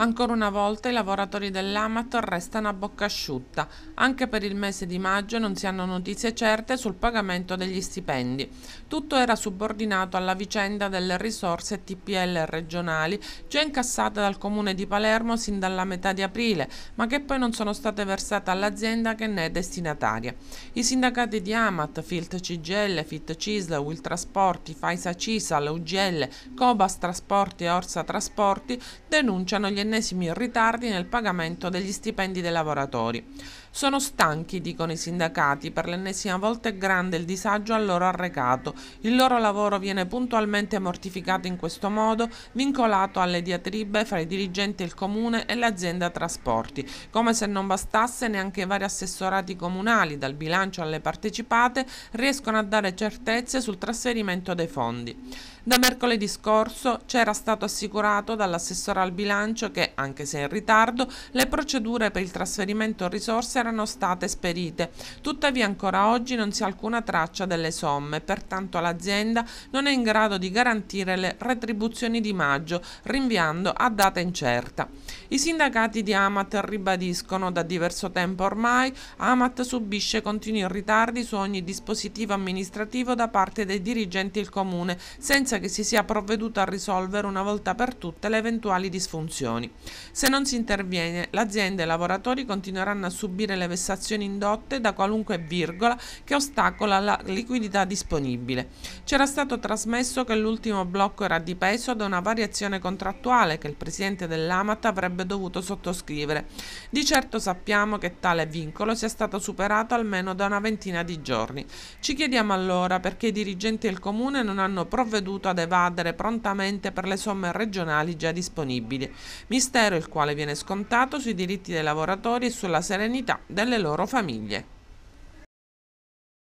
Ancora una volta i lavoratori dell'Amator restano a bocca asciutta. Anche per il mese di maggio non si hanno notizie certe sul pagamento degli stipendi. Tutto era subordinato alla vicenda delle risorse TPL regionali già incassate dal comune di Palermo sin dalla metà di aprile, ma che poi non sono state versate all'azienda che ne è destinataria. I sindacati di Amat, Filt CGL, Fit CISL, Will Trasporti, Faisa CISAL, UGL, Cobas Trasporti e Orsa Trasporti denunciano gli ennesimi ritardi nel pagamento degli stipendi dei lavoratori. Sono stanchi, dicono i sindacati, per l'ennesima volta è grande il disagio a loro arrecato. Il loro lavoro viene puntualmente mortificato in questo modo, vincolato alle diatribe fra i dirigenti del comune e l'azienda trasporti. Come se non bastasse, neanche i vari assessorati comunali, dal bilancio alle partecipate, riescono a dare certezze sul trasferimento dei fondi. Da mercoledì scorso c'era stato assicurato dall'assessore al bilancio che, anche se in ritardo, le procedure per il trasferimento risorse erano erano state sperite. Tuttavia ancora oggi non si ha alcuna traccia delle somme, pertanto l'azienda non è in grado di garantire le retribuzioni di maggio, rinviando a data incerta. I sindacati di Amat ribadiscono da diverso tempo ormai, Amat subisce continui ritardi su ogni dispositivo amministrativo da parte dei dirigenti del comune, senza che si sia provveduto a risolvere una volta per tutte le eventuali disfunzioni. Se non si interviene, l'azienda e i lavoratori continueranno a subire garantire le vessazioni indotte da qualunque virgola che ostacola la liquidità disponibile. C'era stato trasmesso che l'ultimo blocco era dipeso da una variazione contrattuale che il presidente dell'Amat avrebbe dovuto sottoscrivere. Di certo sappiamo che tale vincolo sia stato superato almeno da una ventina di giorni. Ci chiediamo allora perché i dirigenti del comune non hanno provveduto ad evadere prontamente per le somme regionali già disponibili. Mistero il quale viene scontato sui diritti dei lavoratori e sulla serenità dalle loro famiglie.